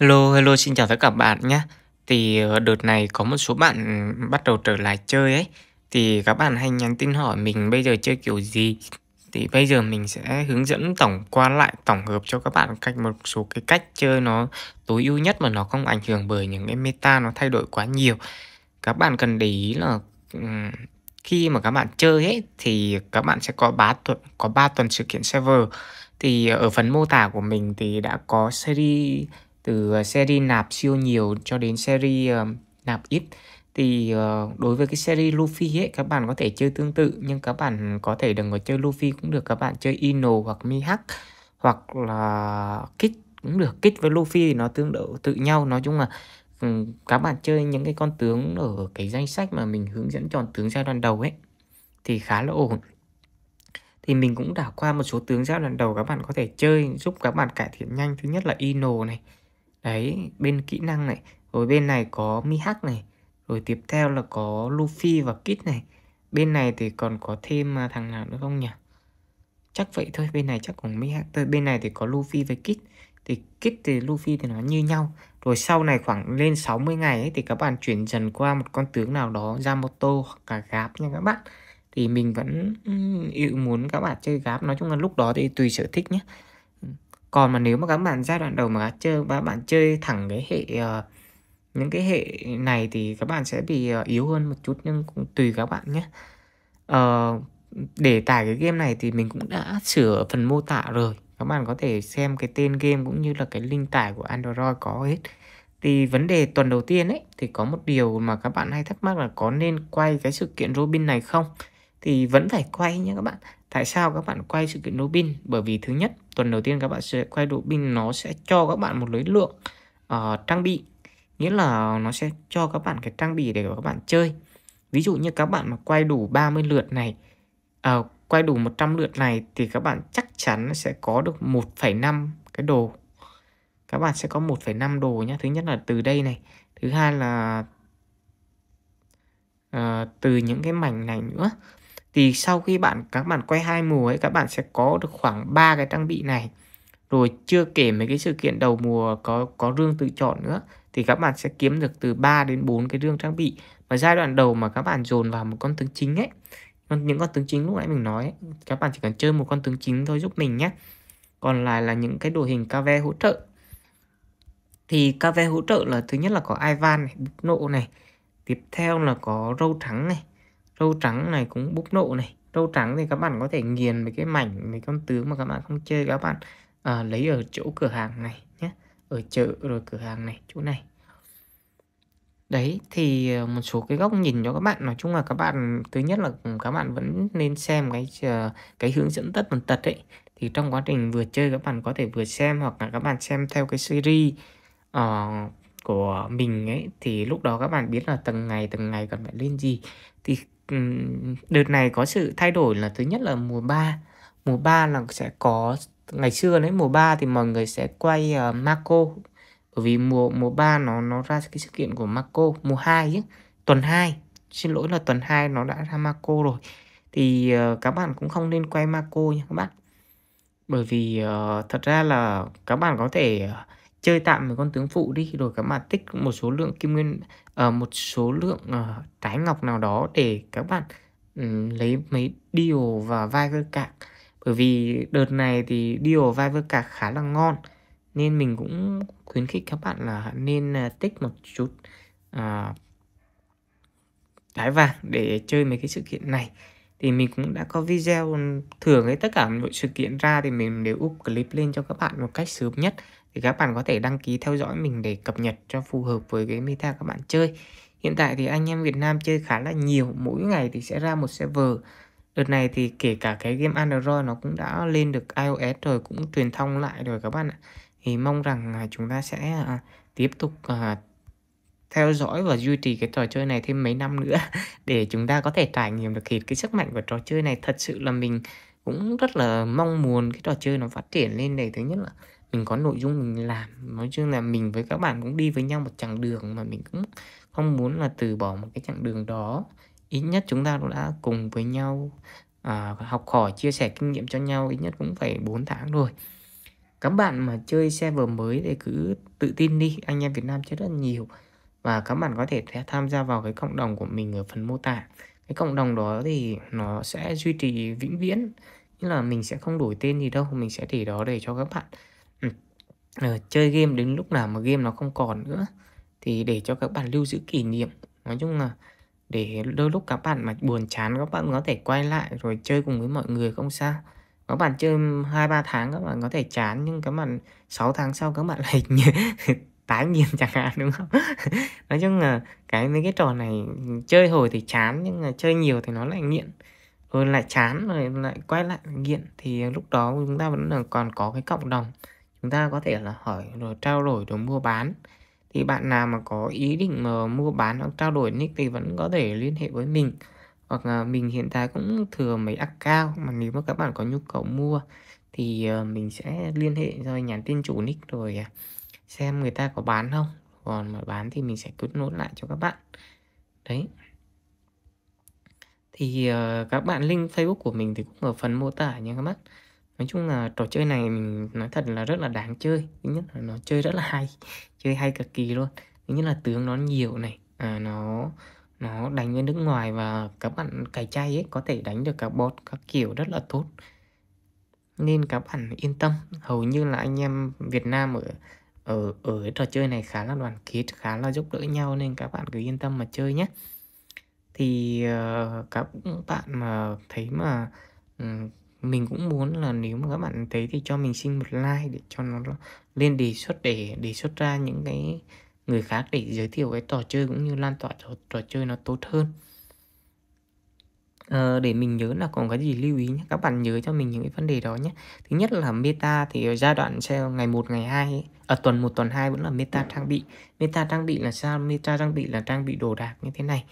Hello, hello, xin chào tất cả các bạn nhé. Thì ờ, đợt này có một số bạn bắt đầu trở lại chơi ấy. Thì các bạn hay nhắn tin hỏi mình bây giờ chơi kiểu gì. Thì bây giờ mình sẽ hướng dẫn tổng qua lại tổng hợp cho các bạn cách một số cái cách chơi nó tối ưu nhất mà nó không ảnh hưởng bởi những cái meta nó thay đổi quá nhiều. Các bạn cần để ý là khi mà các bạn chơi ấy thì các bạn sẽ có 3 tuần có 3 tuần sự kiện server. Thì ở phần mô tả của mình thì đã có series từ ờ, series nạp siêu nhiều cho đến series ờ, nạp ít thì ờ, đối với cái series Luffy ấy các bạn có thể chơi tương tự nhưng các bạn có thể đừng có chơi Luffy cũng được các bạn chơi Ino hoặc Mihawk hoặc là kích cũng được kích với Luffy thì nó tương tự tự nhau nói chung là ừ, các bạn chơi những cái con tướng ở cái danh sách mà mình hướng dẫn chọn tướng giai đoạn đầu ấy thì khá là ổn thì mình cũng đảo qua một số tướng giai đoạn đầu các bạn có thể chơi giúp các bạn cải thiện nhanh thứ nhất là Ino này Đấy, bên kỹ năng này, rồi bên này có Mihawk này, rồi tiếp theo là có Luffy và Kid này. Bên này thì còn có thêm à, thằng nào nữa không nhỉ? Chắc vậy thôi, bên này chắc cũng Mihawk thôi. Bên này thì có Luffy và Kid. Thì Kid thì Luffy thì nó như nhau. Rồi sau này khoảng lên 60 ngày ấy, thì các bạn chuyển dần qua một con tướng nào đó, Yamato hoặc là gáp nha các bạn. Thì mình vẫn yêu muốn các bạn chơi gáp Nói chung là lúc đó thì tùy sở thích nhé còn mà nếu mà các bạn giai đoạn đầu mà chơi và bạn chơi thẳng cái hệ uh, những cái hệ này thì các bạn sẽ bị uh, yếu hơn một chút nhưng cũng tùy các bạn nhé uh, để tải cái game này thì mình cũng đã sửa phần mô tả rồi các bạn có thể xem cái tên game cũng như là cái link tải của android có hết thì vấn đề tuần đầu tiên ấy thì có một điều mà các bạn hay thắc mắc là có nên quay cái sự kiện robin này không thì vẫn phải quay nha các bạn tại sao các bạn quay sự kiện đô pin bởi vì thứ nhất tuần đầu tiên các bạn sẽ quay độ pin nó sẽ cho các bạn một lưới lượng uh, trang bị nghĩa là nó sẽ cho các bạn cái trang bị để các bạn chơi ví dụ như các bạn mà quay đủ 30 lượt này uh, quay đủ 100 lượt này thì các bạn chắc chắn sẽ có được 1,5 cái đồ các bạn sẽ có 1,5 đồ nhá thứ nhất là từ đây này thứ hai là uh, từ những cái mảnh này nữa thì sau khi bạn các bạn quay hai mùa ấy các bạn sẽ có được khoảng 3 cái trang bị này rồi chưa kể mấy cái sự kiện đầu mùa có có rương tự chọn nữa thì các bạn sẽ kiếm được từ 3 đến 4 cái rương trang bị và giai đoạn đầu mà các bạn dồn vào một con tướng chính ấy những con tướng chính lúc nãy mình nói ấy, các bạn chỉ cần chơi một con tướng chính thôi giúp mình nhé còn lại là những cái đồ hình cave hỗ trợ thì cave hỗ trợ là thứ nhất là có Ivan này, Nộ này tiếp theo là có Râu Trắng này râu trắng này cũng búp nộ này râu trắng thì các bạn có thể nghiền mấy cái mảnh mấy con tướng mà các bạn không chơi các bạn à, lấy ở chỗ cửa hàng này nhé ở chợ rồi cửa hàng này chỗ này đấy thì à, một số cái góc nhìn cho các bạn nói chung là các bạn thứ nhất là các bạn vẫn nên xem cái à, cái hướng dẫn tất tần tật ấy thì trong quá trình vừa chơi các bạn có thể vừa xem hoặc là các bạn xem theo cái series uh, của mình ấy thì lúc đó các bạn biết là từng ngày từng ngày cần phải lên gì thì đợt này có sự thay đổi là thứ nhất là mùa 3 mùa 3 là sẽ có ngày xưa đấy mùa 3 thì mọi người sẽ quay uh, Marco bởi vì mùa mùa 3 nó nó ra cái sự kiện của Marco mùa 2 chứ tuần 2 xin lỗi là tuần 2 nó đã ra Marco rồi thì uh, các bạn cũng không nên quay Marco nha các bạn bởi vì uh, thật ra là các bạn có thể uh, chơi tạm với con tướng phụ đi rồi các bạn tích một số lượng kim nguyên ở ờ, uh, một số lượng uh, trái ngọc nào đó để các bạn um, lấy mấy điều và vai vơ cạc bởi vì đợt này thì điều vai vơ cạc khá là ngon nên mình cũng khuyến khích các bạn là nên uh, tích một chút uh, trái vàng để chơi mấy cái sự kiện này thì mình cũng đã có video thường ấy tất cả mọi sự kiện ra thì mình đều up clip lên cho các bạn một cách sớm nhất thì các bạn có thể đăng ký theo dõi mình để cập nhật cho phù hợp với cái meta các bạn chơi hiện tại thì anh em Việt Nam chơi khá là nhiều mỗi ngày thì sẽ ra một server đợt này thì kể cả cái game Android nó cũng đã lên được iOS rồi cũng truyền thông lại rồi các bạn ạ thì mong rằng chúng ta sẽ à, tiếp tục à, theo dõi và duy trì cái trò chơi này thêm mấy năm nữa để chúng ta có thể trải nghiệm được hết cái sức mạnh của trò chơi này thật sự là mình cũng rất là mong muốn cái trò chơi nó phát triển lên để thứ nhất là mình có nội dung mình làm nói chung là mình với các bạn cũng đi với nhau một chặng đường mà mình cũng không muốn là từ bỏ một cái chặng đường đó ít nhất chúng ta cũng đã cùng với nhau à, học hỏi chia sẻ kinh nghiệm cho nhau ít nhất cũng phải 4 tháng rồi các bạn mà chơi server mới thì cứ tự tin đi anh em Việt Nam chơi rất nhiều và các bạn có thể tham gia vào cái cộng đồng của mình ở phần mô tả cái cộng đồng đó thì nó sẽ duy trì vĩnh viễn nghĩa là mình sẽ không đổi tên gì đâu mình sẽ để đó để cho các bạn Ờ, chơi game đến lúc nào mà game nó không còn nữa thì để cho các bạn lưu giữ kỷ niệm nói chung là để đôi lúc các bạn mà buồn chán các bạn có thể quay lại rồi chơi cùng với mọi người không sao các bạn chơi hai ba tháng các bạn có thể chán nhưng các bạn 6 tháng sau các bạn lại tái nhiên chẳng hạn đúng không nói chung là cái mấy cái trò này chơi hồi thì chán nhưng mà chơi nhiều thì nó lại nghiện rồi lại chán rồi lại quay lại nghiện thì lúc đó chúng ta vẫn còn có cái cộng đồng chúng ta có thể là hỏi rồi ờ, trao đổi rồi mua bán thì bạn nào mà có ý định mà mua bán hoặc trao đổi nick thì vẫn có thể liên hệ với mình hoặc là mình hiện tại cũng thừa mấy account mà nếu mà các bạn có nhu cầu mua thì ờ, mình sẽ liên hệ rồi nhắn tin chủ nick rồi à, xem người ta có bán không còn mà bán thì mình sẽ cứ nối lại cho các bạn đấy thì ờ, các bạn link facebook của mình thì cũng ở phần mô tả nha các bạn nói chung là trò chơi này mình nói thật là rất là đáng chơi thứ nhất là nó chơi rất là hay chơi hay cực kỳ luôn thứ nhất là tướng nó nhiều này à, nó nó đánh với nước ngoài và các bạn cày chay ấy có thể đánh được các bot các kiểu rất là tốt nên các bạn yên tâm hầu như là anh em Việt Nam ở ở ở trò chơi này khá là đoàn kết khá là giúp đỡ nhau nên các bạn cứ yên tâm mà chơi nhé thì uh, các bạn mà thấy mà um, mình cũng muốn là nếu mà các bạn thấy thì cho mình xin một like để cho nó lên đề xuất để đề xuất ra những cái người khác để giới thiệu cái trò chơi cũng như lan tỏa trò, trò chơi nó tốt hơn Ờ, để mình nhớ là còn cái gì lưu ý nhé các bạn nhớ cho mình những cái vấn đề đó nhé thứ nhất là meta thì ở giai đoạn sau ngày 1 ngày 2 ở à, tuần 1 tuần 2 vẫn là meta trang bị meta trang bị là sao meta trang bị là trang bị đồ đạc như thế này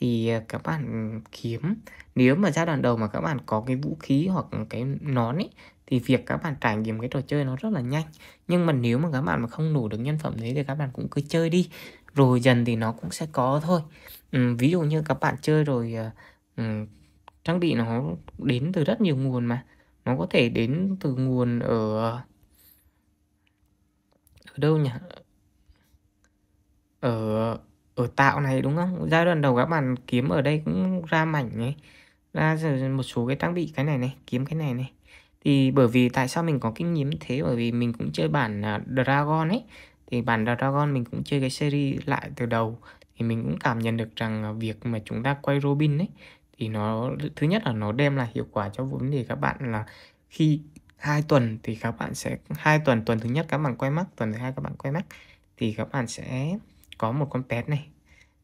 thì à, các bạn kiếm nếu mà giai đoạn đầu mà các bạn có cái vũ khí hoặc cái nón ấy thì việc các bạn trải nghiệm cái trò chơi nó rất là nhanh nhưng mà nếu mà các bạn mà không đủ được nhân phẩm đấy thì các bạn cũng cứ chơi đi rồi dần thì nó cũng sẽ có thôi ừ, ví dụ như các bạn chơi rồi à, ừ, trang bị nó đến từ rất nhiều nguồn mà nó có thể đến từ nguồn ở ở đâu nhỉ ở ở tạo này đúng không giai đoạn đầu các bạn kiếm ở đây cũng ra mảnh này ra một số cái trang bị cái này này kiếm cái này này thì bởi vì tại sao mình có kinh nghiệm thế bởi vì mình cũng chơi bản à, Dragon ấy thì bản Dragon mình cũng chơi cái series lại từ đầu thì mình cũng cảm nhận được rằng à, việc mà chúng ta quay Robin ấy thì nó thứ nhất là nó đem lại hiệu quả cho vấn đề các bạn là khi hai tuần thì các bạn sẽ hai tuần tuần thứ nhất các bạn quay mắt tuần thứ hai các bạn quay mắt thì các bạn sẽ có một con pet này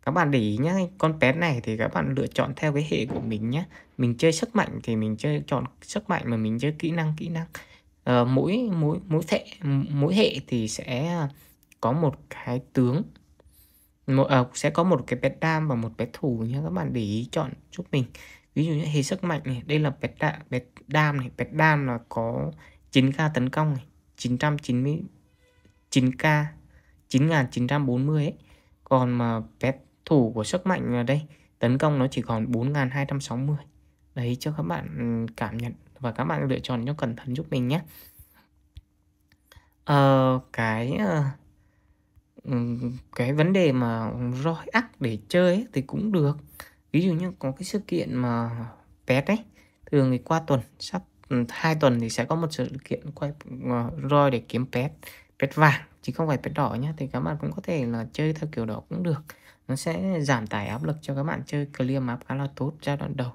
các bạn để ý nhé con pet này thì các bạn lựa chọn theo cái hệ của mình nhé mình chơi sức mạnh thì mình chơi chọn sức mạnh mà mình chơi kỹ năng kỹ năng à, mỗi mỗi mỗi hệ mỗi hệ thì sẽ có một cái tướng một à, sẽ có một cái pet đam và một pet thủ nhé các bạn để ý chọn giúp mình ví dụ như hệ sức mạnh này đây là pet đam, pet đam này pet đam là có 9k tấn công này 990 9k 9940 ấy còn mà phép thủ của sức mạnh ở đây tấn công nó chỉ còn 4.260 Đấy cho các bạn ừ, cảm nhận và các bạn lựa chọn cho cẩn thận giúp mình nhé. Ờ, cái ờ, ừ, cái vấn đề mà roi ắc để chơi ấy, thì cũng được. Ví dụ như có cái sự kiện mà pet ấy, thường thì qua tuần sắp ừ, hai tuần thì sẽ có một sự kiện quay ờ, roi để kiếm pet pet vàng chứ không phải pet đỏ nhá thì các bạn cũng có thể là chơi theo kiểu đỏ cũng được nó sẽ giảm tải áp lực cho các bạn chơi clear map khá là tốt giai đoạn đầu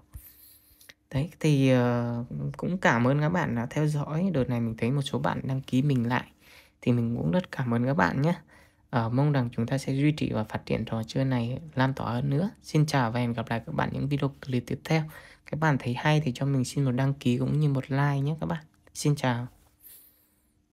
đấy thì uh, cũng cảm ơn các bạn đã theo dõi đợt này mình thấy một số bạn đăng ký mình lại thì mình cũng rất cảm ơn các bạn nhé uh, ờ, mong rằng chúng ta sẽ duy trì và phát triển trò chơi này lan tỏa hơn nữa xin chào và hẹn gặp lại các bạn những video clip tiếp theo các bạn thấy hay thì cho mình xin một đăng ký cũng như một like nhé các bạn xin chào